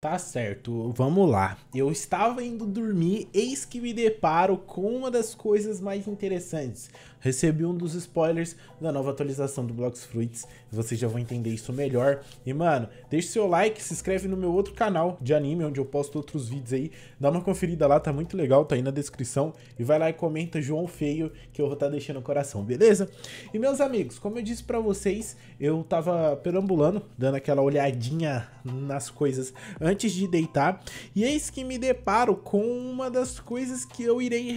Tá certo, vamos lá. Eu estava indo dormir, eis que me deparo com uma das coisas mais interessantes recebi um dos spoilers da nova atualização do Blox Fruits. Vocês já vão entender isso melhor. E, mano, deixe seu like, se inscreve no meu outro canal de anime, onde eu posto outros vídeos aí. Dá uma conferida lá, tá muito legal, tá aí na descrição. E vai lá e comenta João Feio, que eu vou estar tá deixando o coração, beleza? E, meus amigos, como eu disse pra vocês, eu tava perambulando, dando aquela olhadinha nas coisas antes de deitar. E eis que me deparo com uma das coisas que eu irei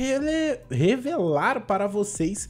revelar para vocês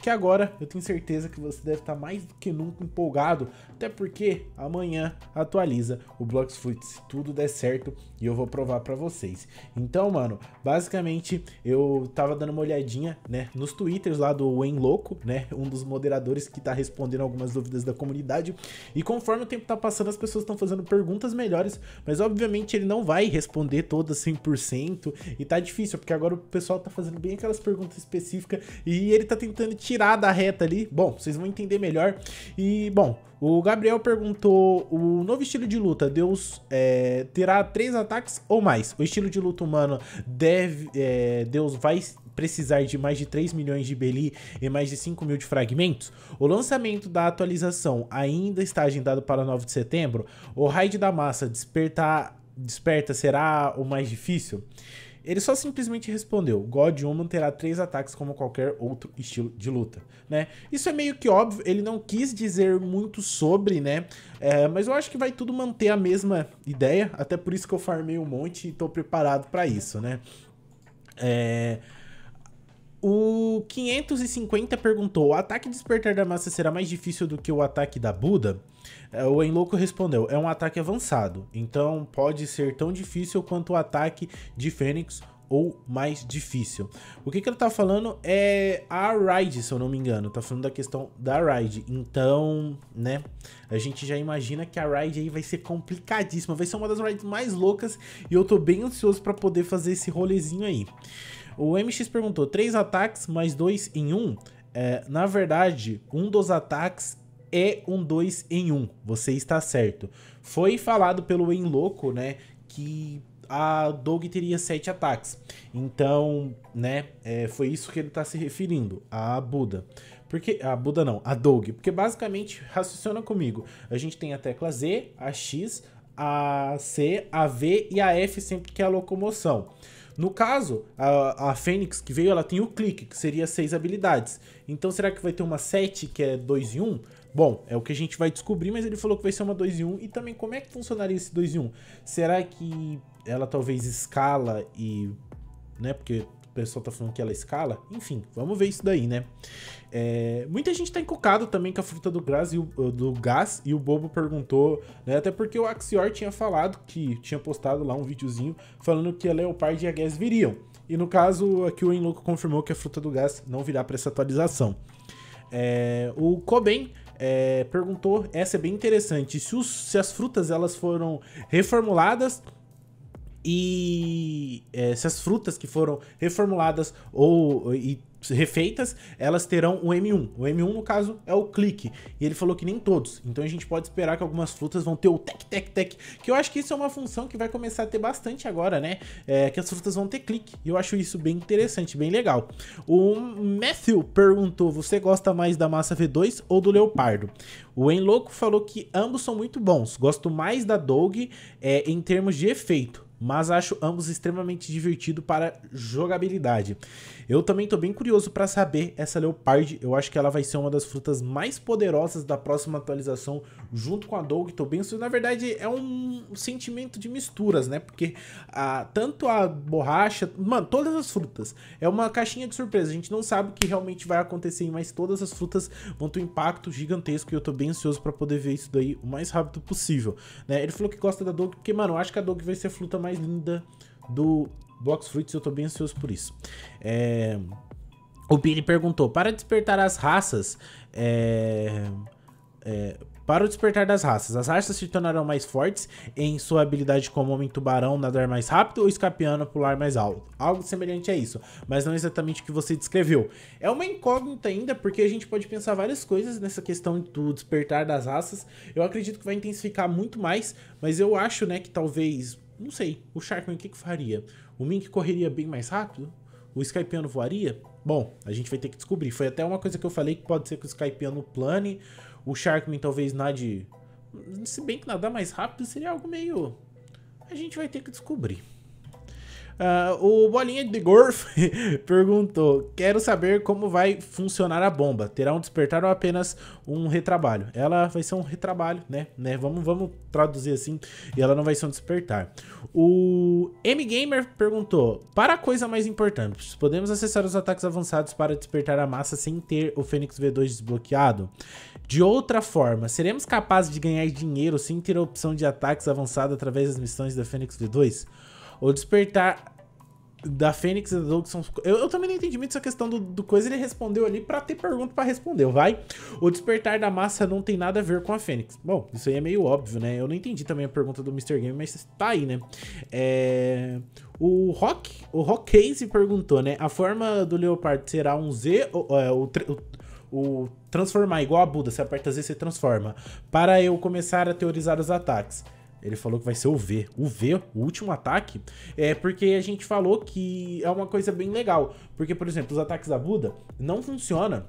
que agora eu tenho certeza que você deve estar mais do que nunca empolgado, até porque amanhã atualiza o Blocks Fruit se tudo der certo e eu vou provar para vocês. Então, mano, basicamente eu tava dando uma olhadinha, né, nos twitters lá do Wen Louco, né, um dos moderadores que tá respondendo algumas dúvidas da comunidade, e conforme o tempo tá passando as pessoas estão fazendo perguntas melhores, mas obviamente ele não vai responder todas 100% e tá difícil, porque agora o pessoal tá fazendo bem aquelas perguntas específicas e ele tá tentando te tirar da reta ali. Bom, vocês vão entender melhor. E, bom, o Gabriel perguntou: o novo estilo de luta, Deus é, terá três ataques ou mais? O estilo de luta humano deve. É, Deus vai precisar de mais de 3 milhões de Beli e mais de 5 mil de fragmentos? O lançamento da atualização ainda está agendado para 9 de setembro? O raid da massa despertar, desperta será o mais difícil? Ele só simplesmente respondeu: God Woman terá três ataques como qualquer outro estilo de luta, né? Isso é meio que óbvio, ele não quis dizer muito sobre, né? É, mas eu acho que vai tudo manter a mesma ideia, até por isso que eu farmei um monte e tô preparado para isso, né? É... O 550 perguntou: o ataque despertar da massa será mais difícil do que o ataque da Buda? É, o Enlouco respondeu: é um ataque avançado, então pode ser tão difícil quanto o ataque de Fênix ou mais difícil. O que, que ele tá falando é a ride, se eu não me engano. Tá falando da questão da ride. Então, né, a gente já imagina que a ride aí vai ser complicadíssima. Vai ser uma das rides mais loucas e eu tô bem ansioso para poder fazer esse rolezinho aí. O MX perguntou: três ataques mais dois em um? É, na verdade, um dos ataques é um dois em um. Você está certo. Foi falado pelo Enloco, né? Que a Dog teria sete ataques. Então, né? É, foi isso que ele está se referindo, a Buda. Porque a Buda não, a Dog, porque basicamente raciocina comigo. A gente tem a tecla Z, a X, a C, a V e a F sempre que é a locomoção. No caso, a, a Fênix que veio, ela tem o clique, que seria seis habilidades. Então será que vai ter uma 7 que é 2 e 1? Um? Bom, é o que a gente vai descobrir, mas ele falou que vai ser uma 2 e 1. E também como é que funcionaria esse 2 e 1? Será que ela talvez escala e... Né, porque pessoal tá falando que ela escala. Enfim, vamos ver isso daí, né? É, muita gente tá encucado também com a fruta do gás, e o, eh, do gás e o Bobo perguntou, né? Até porque o Axior tinha falado que tinha postado lá um videozinho falando que a Leopard e a Gas viriam. E no caso, aqui o Enlouco confirmou que a fruta do gás não virá para essa atualização. É, o Coben é, perguntou, essa é bem interessante, se, os, se as frutas elas foram reformuladas e é, essas frutas que foram reformuladas ou e refeitas, elas terão o M1. O M1, no caso, é o clique. E ele falou que nem todos. Então a gente pode esperar que algumas frutas vão ter o tec, tec, tec. Que eu acho que isso é uma função que vai começar a ter bastante agora, né? É, que as frutas vão ter clique. E eu acho isso bem interessante, bem legal. O Matthew perguntou, você gosta mais da massa V2 ou do Leopardo? O Enloco falou que ambos são muito bons. Gosto mais da Dog é, em termos de efeito mas acho ambos extremamente divertido para jogabilidade. Eu também estou bem curioso para saber essa Leopard, eu acho que ela vai ser uma das frutas mais poderosas da próxima atualização, junto com a Dog, tô bem... Na verdade, é um sentimento de misturas, né? Porque a, ah, tanto a borracha, mano, todas as frutas, é uma caixinha de surpresa, a gente não sabe o que realmente vai acontecer, mas todas as frutas vão ter um impacto gigantesco e eu tô bem ansioso para poder ver isso daí o mais rápido possível, né? Ele falou que gosta da Dog, porque, mano, eu acho que a Dog vai ser a fruta mais mais linda do Box Fruits, eu tô bem ansioso por isso. É... O Billy perguntou: Para despertar as raças. É... É... Para o despertar das raças, as raças se tornarão mais fortes em sua habilidade como homem tubarão, nadar mais rápido ou escapiando pular mais alto. Algo semelhante a isso, mas não exatamente o que você descreveu. É uma incógnita ainda, porque a gente pode pensar várias coisas nessa questão do despertar das raças. Eu acredito que vai intensificar muito mais, mas eu acho, né, que talvez não sei. O Sharkman o que, que faria? O Mink correria bem mais rápido? O Skypeano voaria? Bom, a gente vai ter que descobrir. Foi até uma coisa que eu falei que pode ser que o Skypeano plane, o Sharkman talvez nade... Se bem que nadar mais rápido seria algo meio... A gente vai ter que descobrir. Uh, o Bolinha de Gorf perguntou: Quero saber como vai funcionar a bomba. Terá um despertar ou apenas um retrabalho? Ela vai ser um retrabalho, né? né? Vamos, vamos traduzir assim. E ela não vai ser um despertar. O M Gamer perguntou: Para a coisa mais importante, podemos acessar os ataques avançados para despertar a massa sem ter o Fênix V2 desbloqueado? De outra forma, seremos capazes de ganhar dinheiro sem ter a opção de ataques avançados através das missões da Fênix V2? O despertar da Fênix e da Doug Eu, eu, também não entendi muito essa questão do, do coisa, ele respondeu ali pra ter pergunta pra responder, vai? O despertar da massa não tem nada a ver com a Fênix. Bom, isso aí é meio óbvio, né? Eu não entendi também a pergunta do Mr. Game, mas tá aí, né? É... O Rock, o Rock Case perguntou, né? A forma do Leopardo será um Z, ou, é, o, o, o transformar igual a Buda, você aperta Z, você transforma. Para eu começar a teorizar os ataques. Ele falou que vai ser o V. O V, o último ataque, é porque a gente falou que é uma coisa bem legal. Porque, por exemplo, os ataques da Buda não funcionam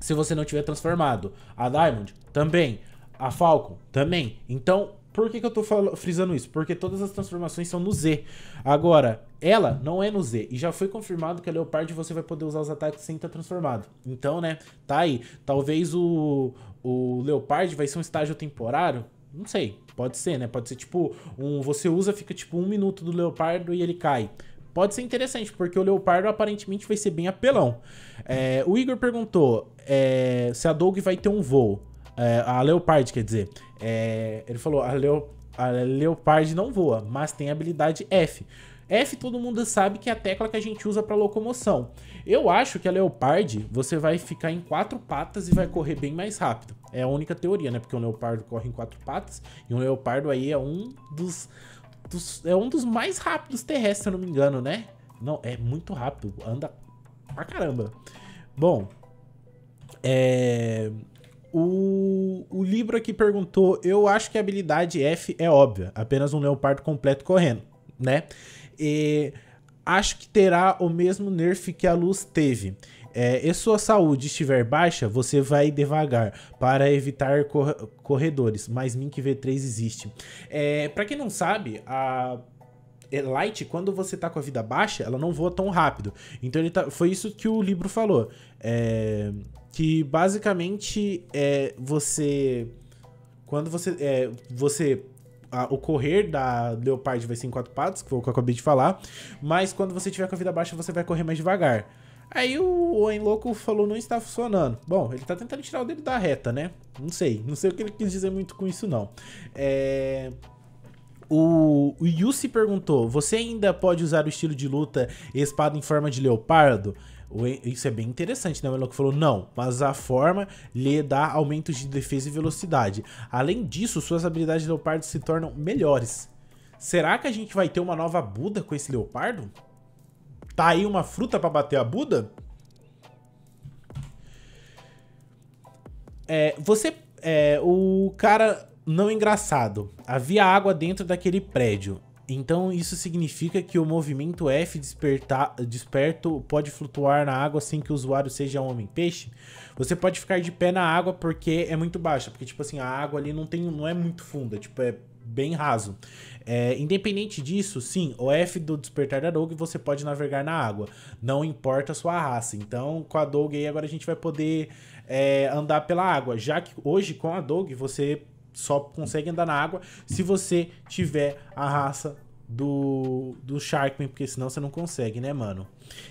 se você não tiver transformado. A Diamond também. A Falcon também. Então, por que, que eu tô frisando isso? Porque todas as transformações são no Z. Agora, ela não é no Z. E já foi confirmado que a Leopard você vai poder usar os ataques sem estar transformado. Então, né, tá aí. Talvez o, o Leopard vai ser um estágio temporário não sei, pode ser, né? Pode ser tipo, um, você usa, fica tipo um minuto do leopardo e ele cai. Pode ser interessante, porque o leopardo aparentemente vai ser bem apelão. É, o Igor perguntou é, se a Dog vai ter um voo. É, a Leopard, quer dizer. É, ele falou, a, Leo, a Leopard não voa, mas tem habilidade F. F todo mundo sabe que é a tecla que a gente usa para locomoção. Eu acho que a Leopard, você vai ficar em quatro patas e vai correr bem mais rápido. É a única teoria, né? Porque um leopardo corre em quatro patas e um leopardo aí é um dos, dos é um dos mais rápidos terrestres, se eu não me engano, né? Não, é muito rápido, anda pra caramba. Bom, é, o, o Libro aqui perguntou: Eu acho que a habilidade F é óbvia, apenas um leopardo completo correndo, né? e acho que terá o mesmo nerf que a luz teve. É, e sua saúde estiver baixa, você vai devagar para evitar cor corredores, mas Mink V3 existe. É, para quem não sabe, a Light, quando você tá com a vida baixa, ela não voa tão rápido. Então ele tá, foi isso que o livro falou. É, que basicamente é, você. Quando você. É, você a, o correr da Leopard vai ser em quatro patas, que foi o que eu acabei de falar. Mas quando você tiver com a vida baixa, você vai correr mais devagar. Aí o Owen Louco falou, não está funcionando. Bom, ele tá tentando tirar o dedo da reta, né? Não sei, não sei o que ele quis dizer muito com isso, não. É... O, o se perguntou, você ainda pode usar o estilo de luta espada em forma de leopardo? Isso é bem interessante, né? O Eloque falou, não, mas a forma lhe dá aumentos de defesa e velocidade. Além disso, suas habilidades de leopardo se tornam melhores. Será que a gente vai ter uma nova Buda com esse leopardo? Tá aí uma fruta para bater a Buda? É, você... É, o cara não engraçado. Havia água dentro daquele prédio. Então isso significa que o movimento F despertar, desperto pode flutuar na água sem que o usuário seja um homem-peixe? Você pode ficar de pé na água porque é muito baixa, porque tipo assim, a água ali não tem, não é muito funda, tipo é bem raso. É, independente disso, sim, o F do despertar da Doug você pode navegar na água, não importa a sua raça. Então, com a Doug aí agora a gente vai poder é, andar pela água, já que hoje com a Doug você só consegue andar na água se você tiver a raça do, do Sharkman, porque senão você não consegue, né, mano?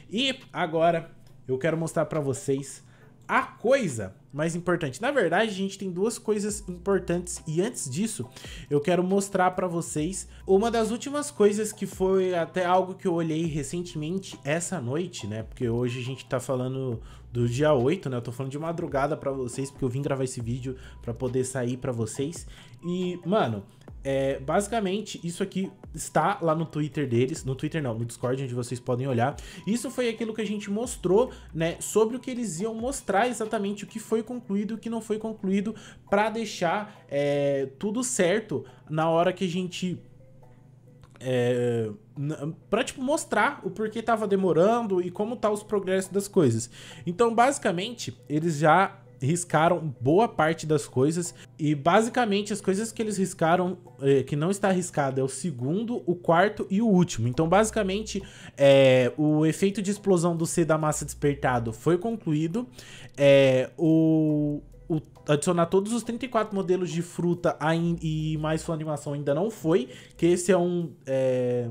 E agora eu quero mostrar pra vocês a coisa mais importante. Na verdade, a gente tem duas coisas importantes e antes disso, eu quero mostrar para vocês uma das últimas coisas que foi até algo que eu olhei recentemente essa noite, né? Porque hoje a gente tá falando do dia 8, né? Eu tô falando de madrugada para vocês, porque eu vim gravar esse vídeo para poder sair para vocês. E, mano, é, basicamente, isso aqui está lá no Twitter deles, no Twitter não, no Discord, onde vocês podem olhar. Isso foi aquilo que a gente mostrou, né, sobre o que eles iam mostrar exatamente o que foi concluído e o que não foi concluído para deixar é, tudo certo na hora que a gente é, para tipo mostrar o porquê tava demorando e como tá os progressos das coisas. Então, basicamente, eles já riscaram boa parte das coisas e basicamente as coisas que eles riscaram é, que não está riscado é o segundo, o quarto e o último. Então basicamente é, o efeito de explosão do C da massa despertado foi concluído, é, o o, adicionar todos os 34 modelos de fruta in, e mais sua animação ainda não foi, que esse é um... É,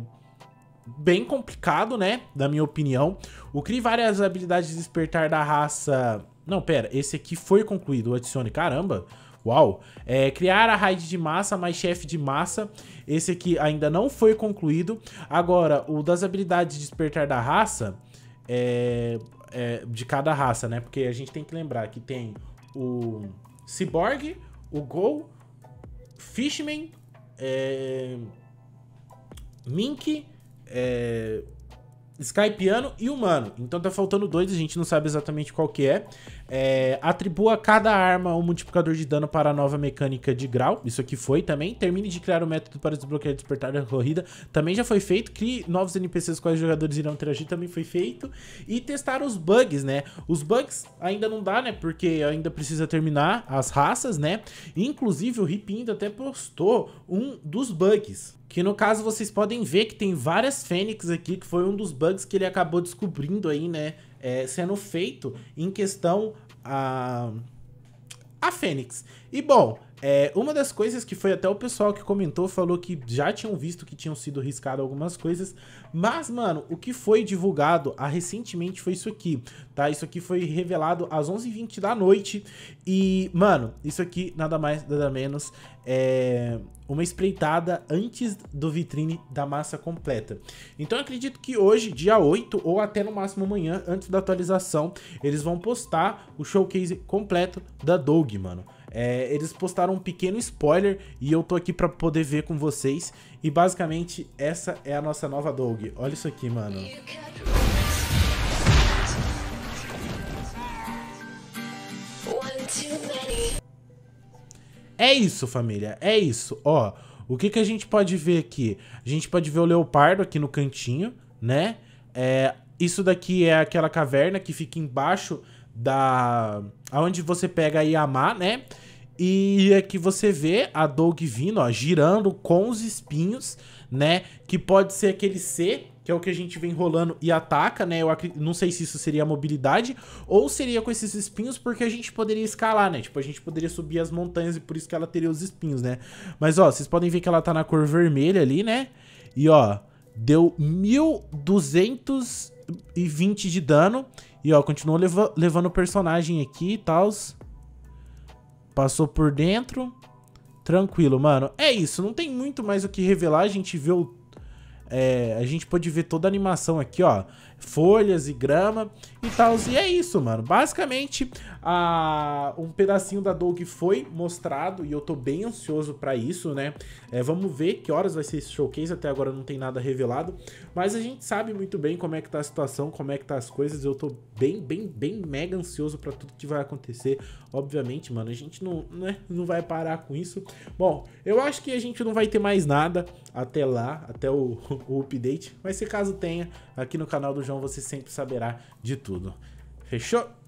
bem complicado, né? Da minha opinião. O CRI várias habilidades de despertar da raça... Não, pera, esse aqui foi concluído, adicione, caramba... Uau! É, criar a raid de massa, mais chefe de massa. Esse aqui ainda não foi concluído. Agora, o das habilidades de despertar da raça, é, é, de cada raça, né? Porque a gente tem que lembrar que tem o Cyborg, o Gol, Fishman, é, Mink, é, Skypiano e Humano. Então tá faltando dois, a gente não sabe exatamente qual que é. É, atribua cada arma um multiplicador de dano para a nova mecânica de grau. Isso aqui foi também. Termine de criar o um método para desbloquear despertar a corrida. Também já foi feito. Crie novos NPCs com os jogadores irão interagir. Também foi feito. E testar os bugs, né? Os bugs ainda não dá, né? Porque ainda precisa terminar as raças, né? Inclusive o Ripindo até postou um dos bugs. Que no caso vocês podem ver que tem várias fênix aqui, que foi um dos bugs que ele acabou descobrindo aí, né? É, sendo feito em questão a, a Fênix. E bom, é, uma das coisas que foi até o pessoal que comentou falou que já tinham visto que tinham sido riscado algumas coisas, mas, mano, o que foi divulgado ah, recentemente foi isso aqui, tá? Isso aqui foi revelado às 11h20 da noite e, mano, isso aqui nada mais, nada menos é uma espreitada antes do vitrine da massa completa. Então acredito que hoje, dia 8, ou até no máximo amanhã, antes da atualização, eles vão postar o showcase completo da Doug mano. É, eles postaram um pequeno spoiler e eu tô aqui para poder ver com vocês. E basicamente essa é a nossa nova Dog. Olha isso aqui, mano. É isso, família. É isso. Ó, o que, que a gente pode ver aqui? A gente pode ver o leopardo aqui no cantinho, né? É, isso daqui é aquela caverna que fica embaixo da. aonde você pega a Yamá, né? E é que você vê a Dog vindo, ó, girando com os espinhos, né? Que pode ser aquele C, que é o que a gente vem rolando e ataca, né? Eu não sei se isso seria mobilidade ou seria com esses espinhos, porque a gente poderia escalar, né? Tipo, a gente poderia subir as montanhas e por isso que ela teria os espinhos, né? Mas, ó, vocês podem ver que ela tá na cor vermelha ali, né? E, ó, deu 1200 e 20 de dano. E ó, continuou leva levando o personagem aqui e tal. Passou por dentro. Tranquilo, mano. É isso, não tem muito mais o que revelar. A gente viu... É, a gente pode ver toda a animação aqui, ó folhas e grama e tal. E é isso, mano. Basicamente, a, um pedacinho da Dog foi mostrado e eu tô bem ansioso para isso, né? É, vamos ver que horas vai ser esse showcase, até agora não tem nada revelado. Mas a gente sabe muito bem como é que tá a situação, como é que tá as coisas. Eu tô bem, bem, bem mega ansioso para tudo que vai acontecer. Obviamente, mano, a gente não, né, não vai parar com isso. Bom, eu acho que a gente não vai ter mais nada até lá, até o, o update. Mas se caso tenha, aqui no canal do João então você sempre saberá de tudo. Fechou?